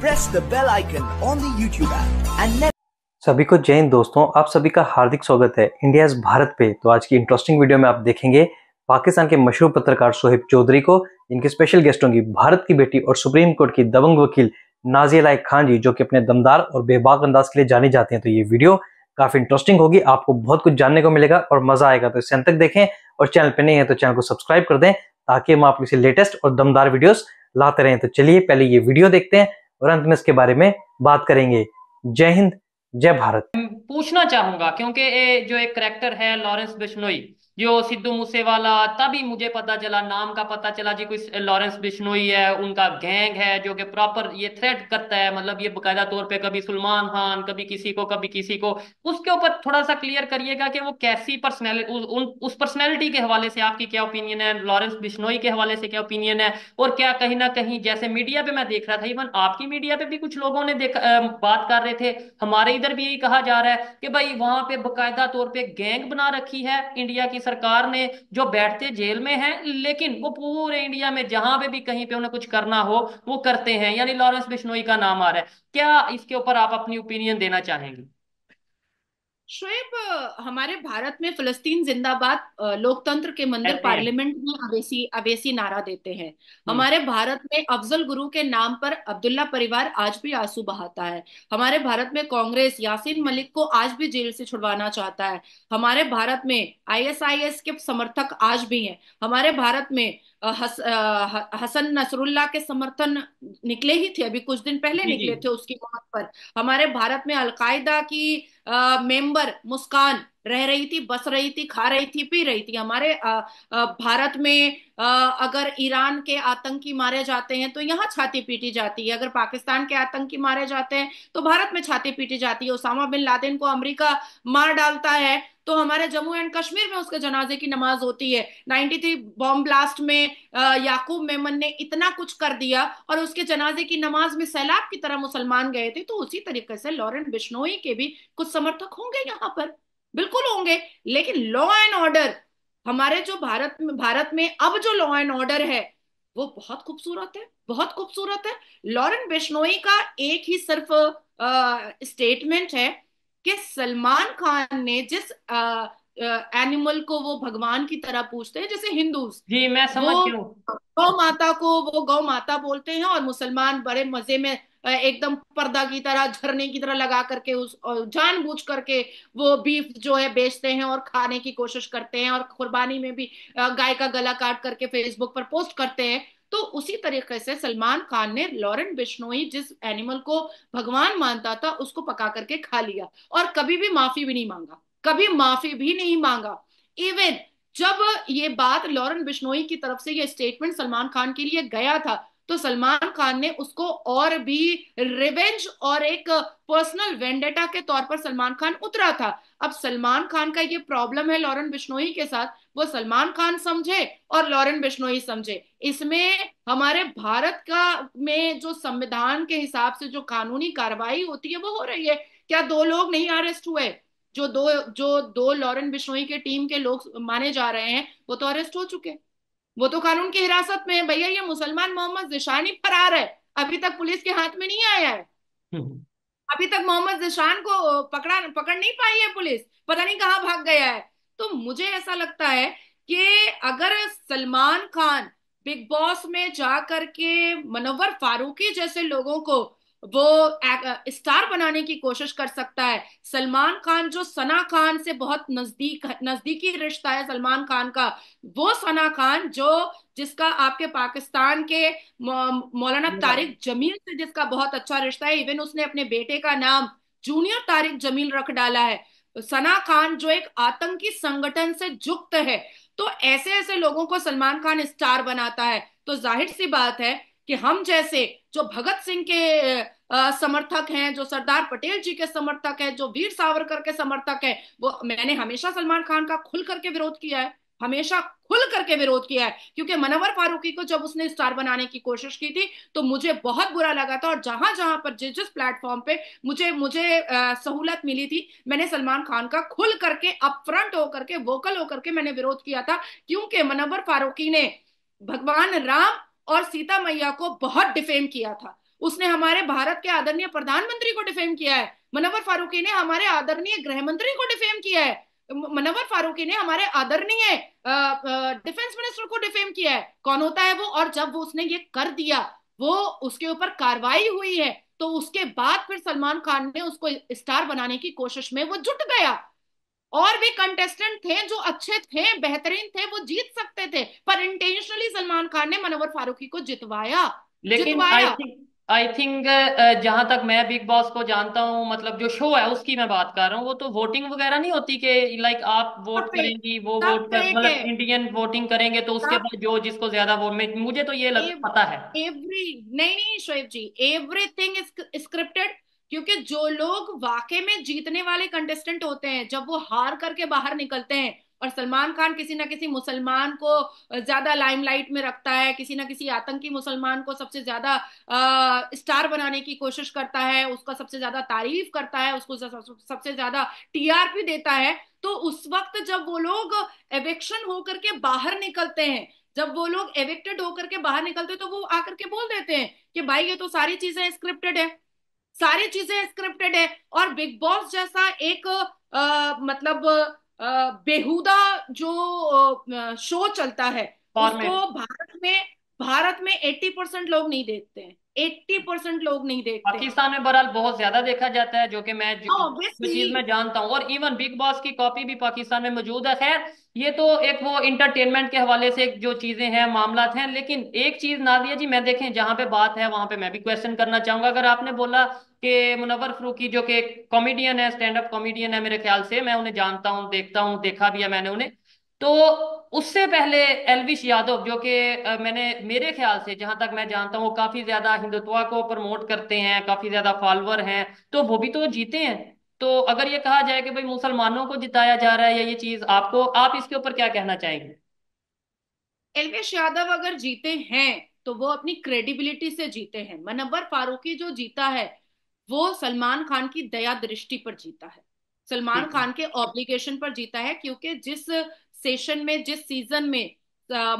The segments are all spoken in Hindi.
Press the bell icon on the YouTube app and सभी को जय हिंद दोस्तों आप सभी का हार्दिक स्वागत है इंडिया भारत पे तो आज की इंटरेस्टिंग वीडियो में आप देखेंगे पाकिस्तान के मशहूर पत्रकार सोहेब चौधरी को इनके स्पेशल गेस्ट होंगी भारत की बेटी और सुप्रीम कोर्ट की दबंग वकील नाजिया लाइक खान जी जो कि अपने दमदार और बेबाक अंदाज के लिए जाने जाते हैं तो ये वीडियो काफी इंटरेस्टिंग होगी आपको बहुत कुछ जानने को मिलेगा और मजा आएगा तो इसे अंत तक देखें और चैनल पर नहीं है तो चैनल को सब्सक्राइब कर दें ताकि हम आप इसे लेटेस्ट और दमदार वीडियोस लाते रहें तो चलिए पहले ये वीडियो देखते हैं और अंत में इसके बारे में बात करेंगे जय हिंद जय भारत पूछना चाहूंगा क्योंकि जो एक करेक्टर है लॉरेंस बिश्नोई जो सिद्धू मूसेवाला तभी मुझे पता चला नाम का पता चला जी कोई लॉरेंस बिश्नोई है उनका गैंग है जो कि प्रॉपर ये थ्रेट करता है मतलब ये बकायदा तौर पे कभी सलमान खान कभी किसी को कभी किसी को उसके ऊपर थोड़ा सा क्लियर करिएगा कि वो कैसी पर्सनैलिटी उस पर्सनैलिटी के हवाले से आपकी क्या ओपिनियन है लॉरेंस बिश्नोई के हवाले से क्या ओपिनियन है और क्या कहीं ना कहीं जैसे मीडिया पे मैं देख रहा था इवन आपकी मीडिया पे भी कुछ लोगों ने देख बात कर रहे थे हमारे इधर भी यही कहा जा रहा है कि भाई वहां पे बकायदा तौर पे गैंग बना रखी है इंडिया की सरकार ने जो बैठते जेल में हैं लेकिन वो पूरे इंडिया में जहां पे भी कहीं पे उन्हें कुछ करना हो वो करते हैं यानी लॉरेंस बिश्नोई का नाम आ रहा है क्या इसके ऊपर आप अपनी ओपिनियन देना चाहेंगे शोएब हमारे भारत में फिलिस्तीन जिंदाबाद लोकतंत्र के मंदिर पार्लियामेंट में अवेसी अवेसी नारा देते हैं हाँ। हमारे भारत में अफजल गुरु के नाम पर अब्दुल्ला परिवार आज भी आंसू बहाता है हमारे भारत में कांग्रेस यासीन मलिक को आज भी जेल से छुड़वाना चाहता है हमारे भारत में आईएसआईएस के समर्थक आज भी हैं हमारे भारत में हस, हसन नसरुल्ला के समर्थन निकले ही थे अभी कुछ दिन पहले निकले थे उसकी मौत पर हमारे भारत में अलकायदा की मेंबर uh, मुस्कान रह रही थी बस रही थी खा रही थी पी रही थी हमारे भारत में अगर ईरान के आतंकी मारे जाते हैं तो यहाँ छाती पीटी जाती है अगर पाकिस्तान के आतंकी मारे जाते हैं तो भारत में छाती पीटी जाती है ओसामा बिन लादेन को अमरीका मार डालता है तो हमारे जम्मू एंड कश्मीर में उसके जनाजे की नमाज होती है 93 बॉम्ब ब्लास्ट में याकूब मेमन ने इतना कुछ कर दिया और उसके जनाजे की नमाज में सैलाब की तरह मुसलमान गए थे तो उसी तरीके से लॉरेंट बिश्नोई के भी कुछ समर्थक होंगे यहाँ पर बिल्कुल होंगे लेकिन लॉ एंड ऑर्डर हमारे जो भारत में भारत में अब जो लॉ एंड ऑर्डर है वो बहुत खूबसूरत है बहुत खूबसूरत है लॉरेन बिश्नोई का एक ही सिर्फ स्टेटमेंट है कि सलमान खान ने जिस आ, एनिमल को वो भगवान की तरह पूछते हैं जैसे हिंदू जी मैं समझ गया गौ माता को वो गौ माता बोलते हैं और मुसलमान बड़े मजे में एकदम पर्दा की तरह झरने की तरह लगा करके उस जान बूझ करके वो बीफ जो है बेचते हैं और खाने की कोशिश करते हैं और कुर्बानी में भी गाय का गला काट करके फेसबुक पर पोस्ट करते हैं तो उसी तरीके से सलमान खान ने लॉरेंट बिश्नोई जिस एनिमल को भगवान मानता था उसको पका करके खा लिया और कभी भी माफी भी नहीं मांगा कभी माफी भी नहीं मांगा इवन जब ये बात लॉरेन बिश्नोई की तरफ से ये स्टेटमेंट सलमान खान के लिए गया था तो सलमान खान ने उसको और भी रिवेंज और एक पर्सनल वेंडेटा के तौर पर सलमान खान उतरा था अब सलमान खान का ये प्रॉब्लम है लॉरेन बिश्नोई के साथ वो सलमान खान समझे और लॉरेन बिश्नोई समझे इसमें हमारे भारत का में जो संविधान के हिसाब से जो कानूनी कार्रवाई होती है वो हो रही है क्या दो लोग नहीं अरेस्ट हुए जो दो जो दो लॉरेन बिश्नोई के टीम के लोग माने जा रहे हैं वो तो अरेस्ट हो चुके वो तो कानून की हिरासत में है भैया ये मुसलमान मोहम्मद जिशान ही फरार है अभी तक पुलिस के हाथ में नहीं आया है हम्म। अभी तक मोहम्मद जिशान को पकड़ा पकड़ नहीं पाई है पुलिस पता नहीं कहाँ भाग गया है तो मुझे ऐसा लगता है कि अगर सलमान खान बिग बॉस में जा करके मनोवर फारूकी जैसे लोगों को वो स्टार बनाने की कोशिश कर सकता है सलमान खान जो सना खान से बहुत नजदीक नजदीकी रिश्ता है सलमान खान का वो सना खान जो जिसका आपके पाकिस्तान के मौलाना तारिक जमील से जिसका बहुत अच्छा रिश्ता है इवन उसने अपने बेटे का नाम जूनियर तारिक जमील रख डाला है सना खान जो एक आतंकी संगठन से जुक्त है तो ऐसे ऐसे लोगों को सलमान खान स्टार बनाता है तो जाहिर सी बात है कि हम जैसे जो भगत सिंह के समर्थक हैं जो सरदार पटेल जी के समर्थक हैं जो वीर सावरकर के समर्थक हैं वो मैंने हमेशा सलमान खान का खुल करके विरोध किया है हमेशा खुल करके विरोध किया है क्योंकि मनोवर फारूकी को जब उसने स्टार बनाने की कोशिश की थी तो मुझे बहुत बुरा लगा था और जहां जहां पर जिस जिस प्लेटफॉर्म पे मुझे मुझे सहूलत मिली थी मैंने सलमान खान का खुल करके अपफ्रंट होकर के वोकल होकर के मैंने विरोध किया था क्योंकि मनोवर फारूकी ने भगवान राम और सीता मैया को बहुत डिफेम किया था उसने हमारे भारत के आदरणीय प्रधानमंत्री को डिफेम किया है मनोवर फारूकी ने हमारे आदरणीय गृह मंत्री को डिफेम किया है मनोवर फारूकी ने हमारे आदरणीय डिफेंस मिनिस्टर को डिफेम किया है कौन होता है वो और जब वो उसने ये कर दिया वो उसके ऊपर कार्रवाई हुई है तो उसके बाद फिर सलमान खान ने उसको स्टार बनाने की कोशिश में वो जुट गया और भी कंटेस्टेंट थे जो अच्छे थे बेहतरीन थे वो जीत सकते थे पर इंटेंशनली सलमान खान ने मनोवर फारूकी को जितवाया लेकिन जितवाया आई थिंक जहां तक मैं बिग बॉस को जानता हूँ मतलब जो शो है उसकी मैं बात कर रहा हूँ वो तो वोटिंग वगैरह नहीं होती कि लाइक आप वोट करेंगी वो वोट कर मतलब इंडियन वोटिंग करेंगे तो उसके बाद जो जिसको ज्यादा वोट में मुझे तो ये लग, पता है एवरी नहीं नहीं Shoaib ji everything is scripted क्योंकि जो लोग वाकई में जीतने वाले कंटेस्टेंट होते हैं जब वो हार करके बाहर निकलते हैं और सलमान खान किसी ना किसी मुसलमान को ज्यादा लाइमलाइट में रखता है किसी ना किसी आतंकी मुसलमान को सबसे ज्यादा स्टार बनाने की कोशिश करता है उसका सबसे ज्यादा तारीफ करता है उसको सबसे ज्यादा टीआरपी देता है तो उस वक्त जब वो लोग एविक्शन होकर के बाहर निकलते हैं जब वो लोग एविक्टेड होकर के बाहर निकलते हैं तो वो आकर के बोल देते हैं कि भाई ये तो सारी चीजें स्क्रिप्टेड है सारी चीजें स्क्रिप्टेड है और बिग बॉस जैसा एक आ, मतलब आ, बेहुदा जो शो चलता है उसको भारत में भारत में 80 परसेंट लोग नहीं देखते हैं एट्टी परसेंट लोग नहीं देखते पाकिस्तान में बहरहाल बहुत ज्यादा देखा जाता है जो कि मैं जो हाँ, चीज में जानता हूँ और इवन बिग बॉस की कॉपी भी पाकिस्तान में मौजूद है खैर ये तो एक वो इंटरटेनमेंट के हवाले से जो चीजें हैं मामला हैं लेकिन एक चीज नादिया जी मैं देखें जहां पे बात है वहां पे मैं भी क्वेश्चन करना चाहूंगा अगर आपने बोला कि मुनवर फ्रूकी जो कि कॉमेडियन है स्टैंड अप कॉमेडियन है मेरे ख्याल से मैं उन्हें जानता हूँ देखता हूँ देखा भी है मैंने उन्हें तो उससे पहले एलविश यादव जो कि मैंने मेरे ख्याल से जहां तक मैं जानता हूँ काफी ज्यादा हिंदुत्व को प्रमोट करते हैं काफी ज्यादा फॉलोअर हैं तो वो भी तो जीते हैं तो अगर ये कहा जाए कि भाई मुसलमानों को जिताया जा रहा है या ये चीज आपको आप इसके ऊपर क्या कहना चाहेंगे एलविश यादव अगर जीते हैं तो वो अपनी क्रेडिबिलिटी से जीते हैं मनवर फारूकी जो जीता है वो सलमान खान की दया दृष्टि पर जीता है सलमान खान के ऑब्लिगेशन पर जीता है क्योंकि जिस सेशन में जिस सीजन में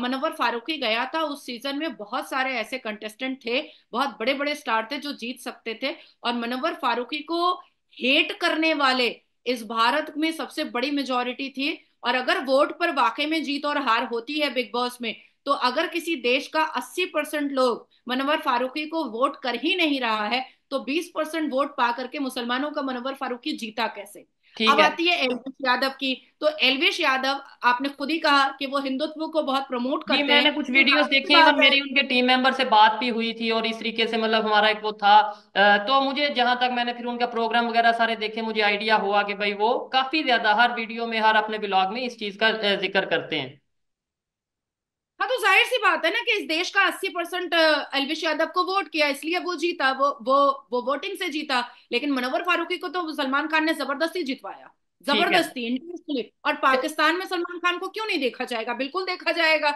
मनोवर फारूकी गया था उस सीजन में बहुत सारे ऐसे कंटेस्टेंट थे बहुत बड़े बड़े स्टार थे जो जीत सकते थे और मनोवर फारूकी को हेट करने वाले इस भारत में सबसे बड़ी मेजोरिटी थी और अगर वोट पर वाकई में जीत और हार होती है बिग बॉस में तो अगर किसी देश का 80 परसेंट लोग मनोवर फारूकी को वोट कर ही नहीं रहा है तो 20 परसेंट वोट पा करके मुसलमानों का मनोवर फारूकी जीता कैसे अब आती है एलवेश यादव की तो एलवेश यादव आपने खुद ही कहा कि वो हिंदुत्व को बहुत प्रमोट करते हैं मैंने कुछ वीडियोस देखी और मेरी उनके टीम मेंबर से बात भी हुई थी और इस तरीके से मतलब हमारा एक वो था तो मुझे जहां तक मैंने फिर उनका प्रोग्राम वगैरह सारे देखे मुझे आइडिया हुआ कि भाई वो काफी ज्यादा हर वीडियो में हर अपने ब्लॉग में इस चीज का जिक्र करते हैं हाँ तो जाहिर सी बात है ना कि इस देश का 80 परसेंट अलविश यादव को वोट किया इसलिए वो जीता वो वो वो वोटिंग से जीता लेकिन मनोवर फारूकी को तो सलमान खान ने जबरदस्ती जितवाया जबरदस्ती इंटरेस्टली और पाकिस्तान में सलमान खान को क्यों नहीं देखा जाएगा बिल्कुल देखा जाएगा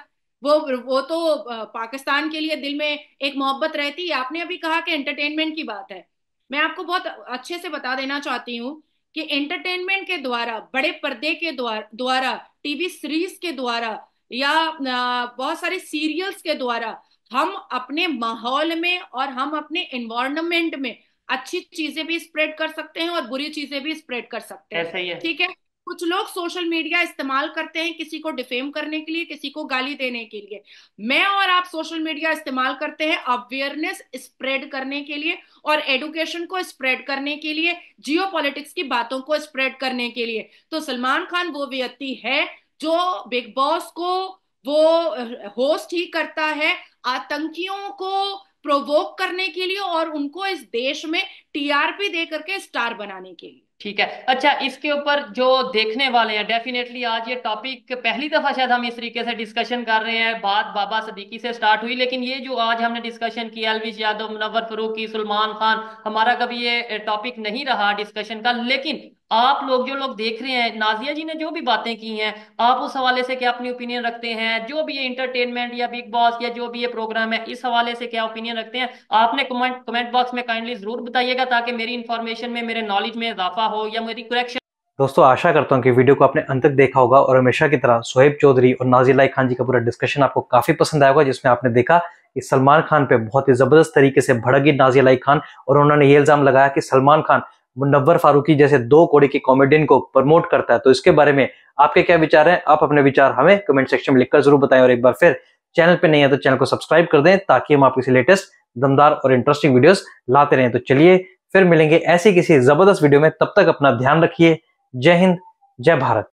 वो वो तो पाकिस्तान के लिए दिल में एक मोहब्बत रहती है आपने अभी कहा कि एंटरटेनमेंट की बात है मैं आपको बहुत अच्छे से बता देना चाहती हूँ कि एंटरटेनमेंट के द्वारा बड़े पर्दे के द्वारा टीवी सीरीज के द्वारा या बहुत सारे सीरियल्स के द्वारा हम अपने माहौल में और हम अपने एनवायरमेंट में अच्छी चीजें भी स्प्रेड कर सकते हैं और बुरी चीजें भी स्प्रेड कर सकते हैं ठीक है कुछ लोग सोशल मीडिया इस्तेमाल करते हैं किसी को डिफेम करने के लिए किसी को गाली देने के लिए मैं और आप सोशल मीडिया इस्तेमाल करते हैं अवेयरनेस स्प्रेड करने के लिए और एडुकेशन को स्प्रेड करने के लिए जियो की बातों को स्प्रेड करने के लिए तो सलमान खान वो व्यक्ति है जो बिग बॉस को वो होस्ट ही करता है आतंकियों को प्रोवोक करने के लिए और उनको इस देश में टीआरपी दे करके स्टार बनाने के लिए ठीक है अच्छा इसके ऊपर जो देखने वाले हैं डेफिनेटली आज ये टॉपिक पहली दफा शायद हम इस तरीके से डिस्कशन कर रहे हैं बात बाबा सदीकी से स्टार्ट हुई लेकिन ये जो आज हमने डिस्कशन किया अलविश यादव मुनवर फरूकी सलमान खान हमारा कभी ये टॉपिक नहीं रहा डिस्कशन का लेकिन आप लोग जो लोग देख रहे हैं नाजिया जी ने जो भी बातें की हैं आप उस हवाले से क्या अपनी ओपिनियन रखते हैं जो भी ये इंटरटेनमेंट या बिग बॉस या जो भी ये प्रोग्राम है इस हवाले से क्या ओपिनियन रखते हैं आपने कमेंट कमेंट बॉक्स में काइंडली जरूर बताइएगा ताकि मेरी इन्फॉर्मेशन में मेरे नॉलेज में इजाफा हो या मेरी करेक्शन दोस्तों आशा करता हूँ कि वीडियो को आपने अंत तक देखा होगा और हमेशा की तरह सोहेब चौधरी और नाजी लाई खान जी का पूरा डिस्कशन आपको काफी पसंद आएगा जिसमें आपने देखा कि सलमान खान पे बहुत ही जबरदस्त तरीके से भड़क गई नाजी लाई खान और उन्होंने ये इल्जाम लगाया कि सलमान खान मुनवर फारूकी जैसे दो कोड़े के कॉमेडियन को प्रमोट करता है तो इसके बारे में आपके क्या विचार हैं आप अपने विचार हमें कमेंट सेक्शन में लिखकर जरूर बताएं और एक बार फिर चैनल पे नहीं है तो चैनल को सब्सक्राइब कर दें ताकि हम आपके किसी लेटेस्ट दमदार और इंटरेस्टिंग वीडियोस लाते रहें तो चलिए फिर मिलेंगे ऐसी किसी जबरदस्त वीडियो में तब तक अपना ध्यान रखिए जय हिंद जय भारत